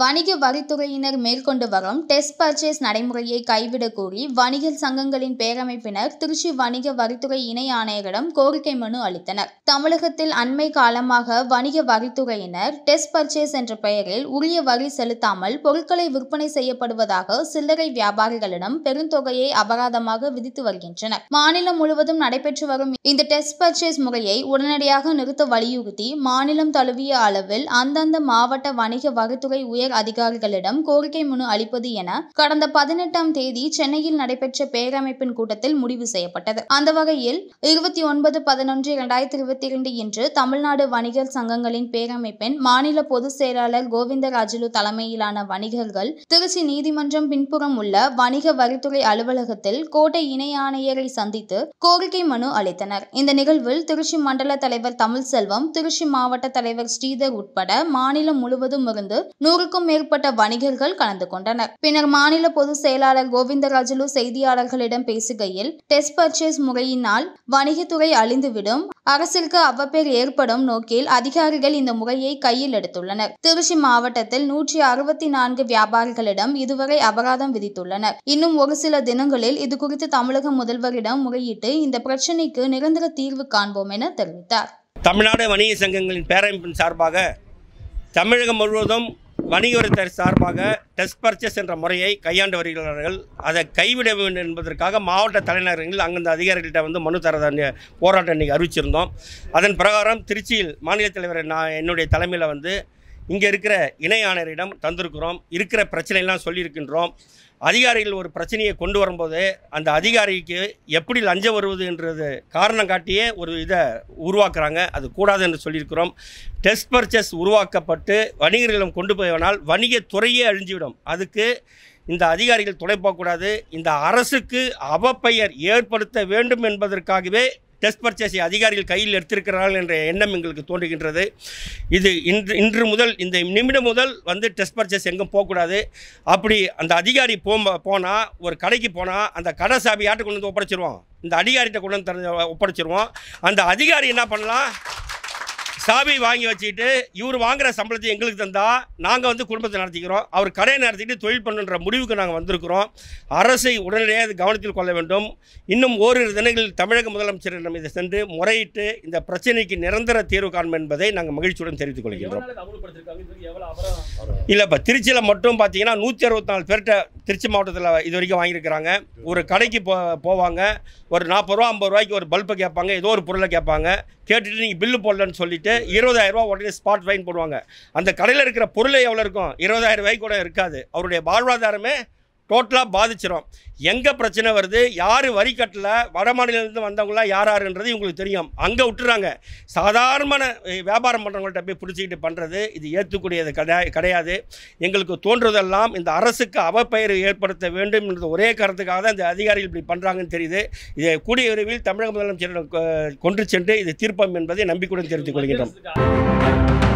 வணிக வரித்துறையினர் மேற்கொண்டு வரும் டெஸ்ட் பர்ச்சேஸ் நடைமுறையை கைவிடக் கோரி வணிகர் சங்கங்களின் பேரமைப்பினர் திருச்சி வணிக வரித்துறை இணை ஆணையரிடம் கோரிக்கை மனு அளித்தனர் தமிழகத்தில் அண்மை காலமாக வணிக வரித்துறையினர் டெஸ்ட் பர்ச்சேஸ் என்ற பெயரில் உரிய வரி செலுத்தாமல் பொருட்களை விற்பனை செய்யப்படுவதாக சில்லறை வியாபாரிகளிடம் பெருந்தொகையை அபராதமாக விதித்து வருகின்றனர் மாநிலம் முழுவதும் நடைபெற்று வரும் இந்த டெஸ்ட் பர்ச்சேஸ் முறையை உடனடியாக நிறுத்த வலியுறுத்தி மாநிலம் தழுவிய அளவில் அந்தந்த மாவட்ட வணிக வரித்துறை உயர் உயர் அதிகாரிகளிடம் கோரிக்கை மனு அளிப்பது என கடந்த பதினெட்டாம் தேதி சென்னையில் நடைபெற்ற பேரமைப்பின் கூட்டத்தில் முடிவு செய்யப்பட்டது அந்த வகையில் இருபத்தி ஒன்பது பதினொன்று இரண்டாயிரத்தி இருபத்தி இரண்டு இன்று தமிழ்நாடு வணிகர் சங்கங்களின் பேரமைப்பின் மாநில பொதுச் செயலாளர் கோவிந்தராஜுலு தலைமையிலான வணிகர்கள் திருச்சி நீதிமன்றம் பின்புறம் உள்ள வணிக வரித்துறை அலுவலகத்தில் கோட்டை இணை ஆணையரை சந்தித்து கோரிக்கை மனு அளித்தனர் இந்த நிகழ்வில் திருச்சி மண்டல தலைவர் தமிழ்செல்வம் திருச்சி மாவட்ட தலைவர் ஸ்ரீதர் உட்பட மாநிலம் முழுவதும் இருந்து நூறுக்கும் நூறுக்கும் மேற்பட்ட வணிகர்கள் கலந்து கொண்டனர் பின்னர் மாநில பொதுச் செயலாளர் கோவிந்தராஜலு செய்தியாளர்களிடம் பேசுகையில் டெஸ்ட் பர்ச்சேஸ் முறையினால் வணிகத்துறை அழிந்துவிடும் அரசிற்கு அவ்வப்பேர் ஏற்படும் நோக்கில் அதிகாரிகள் இந்த முறையை கையில் எடுத்துள்ளனர் திருச்சி மாவட்டத்தில் நூற்றி அறுபத்தி நான்கு வியாபாரிகளிடம் இதுவரை அபராதம் விதித்துள்ளனர் இன்னும் ஒரு சில தினங்களில் இதுகுறித்து தமிழக முதல்வரிடம் முறையிட்டு இந்த பிரச்சினைக்கு நிரந்தர தீர்வு காண்போம் என தெரிவித்தார் தமிழ்நாடு வணிக சங்கங்களின் பேரமைப்பின் சார்பாக தமிழகம் முழுவதும் வணிகவரித்தர் சார்பாக டெஸ்ட் பர்ச்சேஸ் என்ற முறையை கையாண்டு வருகிறார்கள் அதை கைவிட வேண்டும் என்பதற்காக மாவட்ட தலைநகரங்களில் அங்கிருந்த அதிகாரிகள்கிட்ட வந்து மனு தர போராட்டம் இன்றைக்கி அறிவிச்சிருந்தோம் அதன் பிரகாரம் திருச்சியில் மாநில தலைவர் நான் என்னுடைய தலைமையில் வந்து இங்கே இருக்கிற இணை ஆணையரிடம் தந்திருக்கிறோம் இருக்கிற பிரச்சனையெல்லாம் சொல்லியிருக்கின்றோம் அதிகாரிகள் ஒரு பிரச்சனையை கொண்டு வரும்போது அந்த அதிகாரிக்கு எப்படி லஞ்சம் வருவதுன்றது காரணம் காட்டியே ஒரு இதை உருவாக்குறாங்க அது கூடாது என்று சொல்லியிருக்கிறோம் டெஸ்ட் பர்ச்சஸ் உருவாக்கப்பட்டு வணிகர்களிடம் கொண்டு வணிக வணிகத்துறையே அழிஞ்சிவிடும் அதுக்கு இந்த அதிகாரிகள் போகக்கூடாது இந்த அரசுக்கு அவப்பெயர் ஏற்படுத்த வேண்டும் என்பதற்காகவே டெஸ்ட் பர்ச்சேஸை அதிகாரிகள் கையில் எடுத்திருக்கிறார்கள் என்ற எண்ணம் எங்களுக்கு தோன்றுகின்றது இது இன்று இன்று முதல் இந்த நிமிடம் முதல் வந்து டெஸ்ட் பர்ச்சேஸ் எங்கும் போகக்கூடாது அப்படி அந்த அதிகாரி போ போனால் ஒரு கடைக்கு போனால் அந்த கடை சாவி யார்கிட்ட கொண்டு வந்து ஒப்படைச்சிருவோம் இந்த அதிகாரிகிட்ட கொண்டு வந்து ஒப்படைச்சிருவோம் அந்த அதிகாரி என்ன பண்ணலாம் சாவி வாங்கி வச்சுக்கிட்டு இவர் வாங்குற சம்பளத்தை எங்களுக்கு தந்தால் நாங்கள் வந்து குடும்பத்தை நடத்திக்கிறோம் அவர் கடையை நடத்திட்டு தொழில் பண்ணுன்ற முடிவுக்கு நாங்கள் வந்திருக்கிறோம் அரசை உடனடியாக கவனத்தில் கொள்ள வேண்டும் இன்னும் ஓரிரு தினங்களில் தமிழக முதலமைச்சரிடம் இதை சென்று முறையிட்டு இந்த பிரச்சனைக்கு நிரந்தர தீர்வு காணும் என்பதை நாங்கள் மகிழ்ச்சியுடன் தெரிவித்துக் கொள்கிறோம் இல்லை இப்போ திருச்சியில் மட்டும் பார்த்தீங்கன்னா நூற்றி அறுபத்தி நாலு பேர்கிட்ட திருச்சி மாவட்டத்தில் இது வரைக்கும் வாங்கியிருக்கிறாங்க ஒரு கடைக்கு போ போவாங்க ஒரு நாற்பது ரூபா ஐம்பது ரூபாய்க்கு ஒரு பல்பு கேட்பாங்க ஏதோ ஒரு பொருளை கேட்பாங்க கேட்டுட்டு நீங்கள் பில்லு போடலன்னு சொல்லிட்டு ரூபா உடனே ஸ்பாட் ஃபைன் போடுவாங்க அந்த கடையில் இருக்கிற பொருளை எவ்வளோ இருக்கும் இருபதாயிரம் ரூபாய்க்கு கூட இருக்காது அவருடைய வாழ்வாதாரமே டோட்டலாக பாதிச்சிடும் எங்கே பிரச்சனை வருது யார் வரி கட்டலை வட மாநிலத்துலேருந்து வந்தவங்களாம் யார் யாருன்றது இவங்களுக்கு தெரியும் அங்கே விட்டுறாங்க சாதாரணமான வியாபாரம் பண்ணுறவங்கள்ட்ட போய் பிடிச்சிக்கிட்டு பண்ணுறது இது ஏற்றுக்கூடியது கிடையா கிடையாது எங்களுக்கு தோன்றுவதெல்லாம் இந்த அரசுக்கு அவப்பெயர் ஏற்படுத்த வேண்டும் என்ற ஒரே காரணத்துக்காக தான் இந்த அதிகாரிகள் இப்படி பண்ணுறாங்கன்னு தெரியுது இதை கூடிய விரைவில் தமிழக முதலமைச்சரிடம் கொண்டு சென்று இது தீர்ப்பம் என்பதை நம்பிக்கையுடன் தெரிவித்துக் கொள்கின்றோம்